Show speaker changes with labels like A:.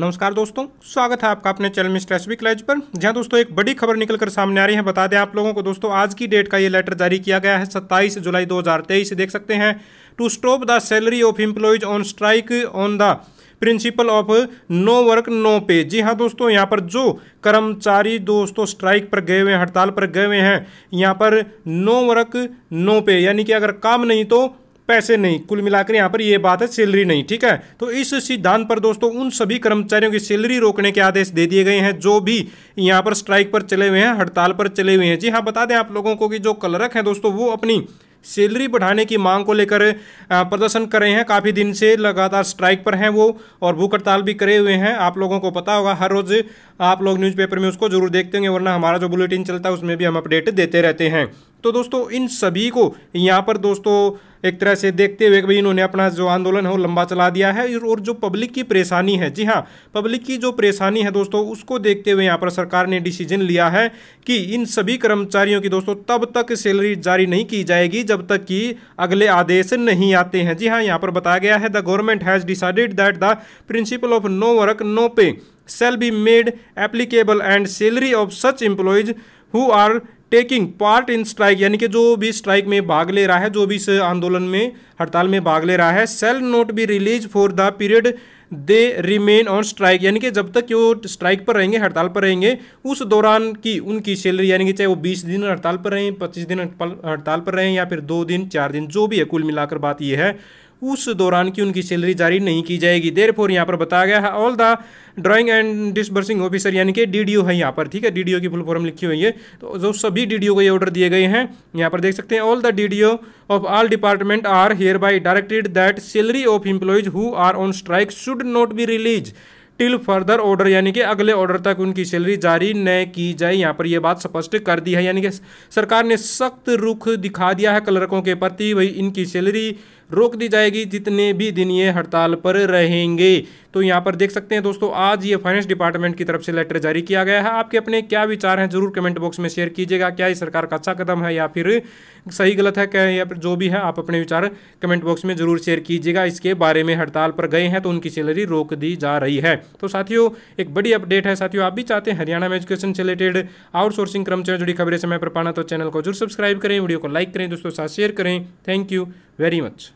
A: नमस्कार दोस्तों स्वागत है आपका अपने चैनल मिस्टर एसबी क्लाइज पर जहां दोस्तों एक बड़ी खबर निकलकर सामने आ रही है बता दें आप लोगों को दोस्तों आज की डेट का ये लेटर जारी किया गया है 27 जुलाई 2023 देख सकते हैं to stop the salary of employees on strike on the principle of no work no pay जी हाँ दोस्तों यहाँ पर जो कर्मचारी दोस्तों स्ट्राइक पर गए हुए हैं हड़ताल पर गए हुए हैं यहाँ पर नो वर्क नो पे यानी कि अगर काम नहीं तो पैसे नहीं कुल मिलाकर यहाँ पर ये बात है सैलरी नहीं ठीक है तो इस सिद्धांत पर दोस्तों उन सभी कर्मचारियों की सैलरी रोकने के आदेश दे दिए गए हैं जो भी यहाँ पर स्ट्राइक पर चले हुए हैं हड़ताल पर चले हुए हैं जी हाँ बता दें आप लोगों को कि जो कलरक हैं दोस्तों वो अपनी सैलरी बढ़ाने की मांग को लेकर प्रदर्शन कर रहे हैं काफ़ी दिन से लगातार स्ट्राइक पर हैं वो और भूख हड़ताल भी करे हुए हैं आप लोगों को पता होगा हर रोज़ आप लोग न्यूज़पेपर में उसको जरूर देखते होंगे वरना हमारा जो बुलेटिन चलता है उसमें भी हम अपडेट देते रहते हैं तो दोस्तों इन सभी को यहाँ पर दोस्तों एक तरह से देखते हुए भाई इन्होंने अपना जो आंदोलन है वो लंबा चला दिया है और जो पब्लिक की परेशानी है जी हाँ पब्लिक की जो परेशानी है दोस्तों उसको देखते हुए यहाँ पर सरकार ने डिसीजन लिया है कि इन सभी कर्मचारियों की दोस्तों तब तक सैलरी जारी नहीं की जाएगी जब तक कि अगले आदेश नहीं आते हैं जी हाँ यहाँ पर बताया गया है the government has decided that the principle of no work no pay shall be made applicable and salary of such employees who are taking part in strike यानी कि जो भी स्ट्राइक में भाग ले रहा है जो भी इस आंदोलन में हड़ताल में भाग ले रहा है shall not be release for the period they remain on strike यानी कि जब तक कि वो स्ट्राइक पर रहेंगे हड़ताल पर रहेंगे उस दौरान की उनकी सैलरी यानी कि चाहे वो बीस दिन हड़ताल पर रहें पच्चीस दिन हड़ताल पर रहें या फिर दो दिन चार दिन जो भी है कुल मिलाकर बात यह है उस दौरान की उनकी सैलरी जारी नहीं की जाएगी देर फोर यहाँ पर बताया गया है all the drawing and disbursing officer यानी कि डी है यहाँ पर ठीक है डी की फुल फॉर्म लिखी हुई है तो जो सभी डी को ये ऑर्डर दिए गए हैं यहाँ पर देख सकते हैं all the D of all department are hereby directed that salary of employees who are on strike should not be release till further order यानी कि अगले ऑर्डर तक उनकी सैलरी जारी न की जाए यहाँ पर यह बात स्पष्ट कर दी है यानी कि सरकार ने सख्त रुख दिखा दिया है क्लर्कों के प्रति वही इनकी सैलरी रोक दी जाएगी जितने भी दिन ये हड़ताल पर रहेंगे तो यहाँ पर देख सकते हैं दोस्तों आज ये फाइनेंस डिपार्टमेंट की तरफ से लेटर जारी किया गया है आपके अपने क्या विचार हैं जरूर कमेंट बॉक्स में शेयर कीजिएगा क्या ये सरकार का अच्छा कदम है या फिर सही गलत है क्या या फिर जो भी है आप अपने विचार कमेंट बॉक्स में जरूर शेयर कीजिएगा इसके बारे में हड़ताल पर गए हैं तो उनकी सैलरी रोक दी जा रही है तो साथियों एक बड़ी अपडेट है साथियों आप भी चाहते हैं हरियाणा में एजुकेशन से रिलेटेड आउटसोर्सिंग कर्मचारियों से जुड़ी खबरें समय पर पाना तो चैनल को जरूर सब्सक्राइब करें वीडियो को लाइक करें दोस्तों साथ शेयर करें थैंक यू वेरी मच